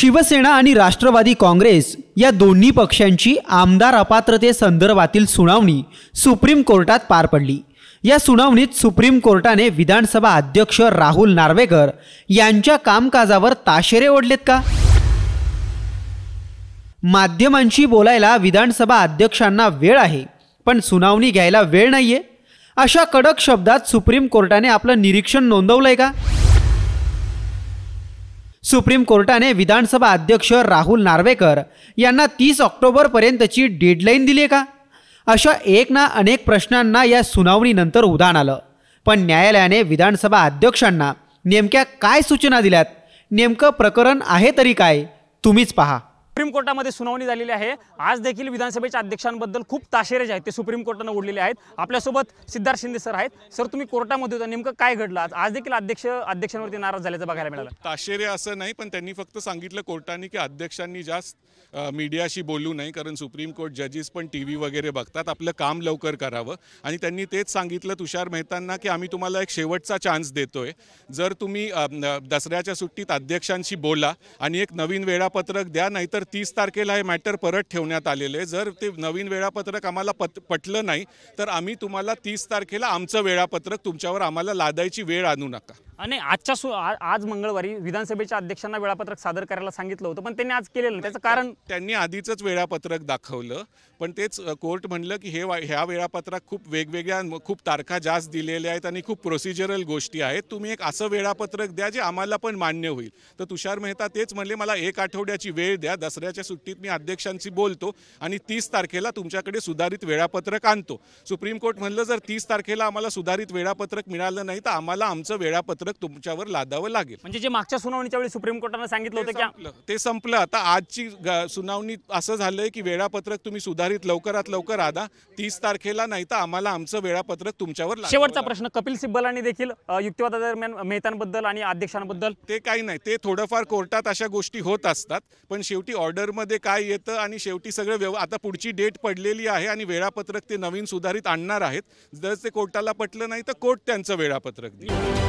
शिवसेना आणि राष्ट्रवादी काँग्रेस या दोन्ही पक्षांची आमदार अपात्रतेसंदर्भातील सुनावणी सुप्रीम कोर्टात पार पडली या सुनावणीत सुप्रीम कोर्टाने विधानसभा अध्यक्ष राहुल नार्वेकर यांच्या कामकाजावर ताशेरे ओढलेत का माध्यमांशी बोलायला विधानसभा अध्यक्षांना वेळ आहे पण सुनावणी घ्यायला वेळ नाहीये अशा कडक शब्दात सुप्रीम कोर्टाने आपलं निरीक्षण नोंदवलंय का सुप्रीम कोर्टाने विधानसभा अध्यक्ष राहुल नार्वेकर यांना तीस ऑक्टोबरपर्यंतची डेडलाईन दिली आहे का अशा एक ना अनेक प्रश्नांना या सुनावणीनंतर उदाहरण आलं पण न्यायालयाने विधानसभा अध्यक्षांना नेमक्या काय सूचना दिल्यात नेमकं प्रकरण आहे तरी काय तुम्हीच पहा सुप्रीम कोर्टामध्ये सुनावणी झालेली आहे आज देखील विधानसभेच्या अध्यक्षांबद्दल खूप ताशेरे जे आहेत ते सुप्रीम कोर्टानं ओढलेले आहेत आपल्यासोबत सिद्धार्थ शिंदे सर आहेत सर तुम्ही कोर्टामध्ये होता नेमकं काय घडलं आज देखील अध्यक्ष अध्यक्षांवरती नाराज झाल्याचं बघायला मिळालं ताशेरे असं नाही पण त्यांनी फक्त सांगितलं कोर्टाने की अध्यक्षांनी जास्त मीडियाशी बोलू नाही कारण सुप्रीम कोर्ट जजेस पण टी व्ही वगैरे बघतात आपलं काम लवकर करावं आणि त्यांनी तेच सांगितलं तुषार मेहतांना की आम्ही तुम्हाला एक शेवटचा चान्स देतोय जर तुम्ही दसऱ्याच्या सुट्टीत अध्यक्षांशी बोला आणि एक नवीन वेळापत्रक द्या नाहीतर तीस तारखेला हे मॅटर परत ठेवण्यात आलेले जर ते नवीन वेळापत्रक आम्हाला पत पटलं नाही तर आम्ही तुम्हाला तीस तारखेला आमचं वेळापत्रक तुमच्यावर आम्हाला लादायची वेळ आणू नका आणि आजच्या सु आज मंगळवारी विधानसभेच्या अध्यक्षांना वेळापत्रक सादर करायला सांगितलं होतं पण त्यांनी आज केलेलं नाही त्याचं कारण त्यांनी आधीचंच वेळापत्रक दाखवलं पण तेच कोर्ट म्हणलं की हे ह्या वेळापत्रक खूप वेगवेगळ्या खूप तारखा जास्त दिलेल्या आहेत आणि खूप प्रोसिजरल गोष्टी आहेत तुम्ही एक असं वेळापत्रक द्या जे आम्हाला पण मान्य होईल तर तुषार मेहता तेच म्हणले मला एक आठवड्याची वेळ द्या दसऱ्याच्या सुट्टीत मी अध्यक्षांशी बोलतो आणि तीस तारखेला तुमच्याकडे सुधारित वेळापत्रक आणतो सुप्रीम कोर्ट म्हणलं जर तीस तारखेला आम्हाला सुधारित वेळापत्रक मिळालं नाही तर आम्हाला आमचं वेळापत्रक तुमच्यावर लादावं लागेल म्हणजे जे मागच्या सुनावणीच्या वेळी सुप्रीम कोर्टानं सांगितलं होतं की ते संपलं आता आजची सुनावणी असं झालंय की वेळापत्रक तुम्ही सुधारित लवकरात लवकर आधा तीस तारखेला नाही तर आम्हाला आमचं वेळापत्रक तुमच्यावर शेवटचा प्रश्न कपिल सिब्बल आणि देखील युक्तिवादा दरम्यान मेहतांबद्दल आणि अध्यक्षांबद्दल ते काही नाही ते थोडंफार कोर्टात अशा गोष्टी होत असतात पण शेवटी ऑर्डर मध्ये काय येतं आणि शेवटी सगळं आता पुढची डेट पडलेली आहे आणि वेळापत्रक ते नवीन सुधारित आणणार आहेत जर ते कोर्टाला पटलं नाही तर कोर्ट त्यांचं वेळापत्रक दे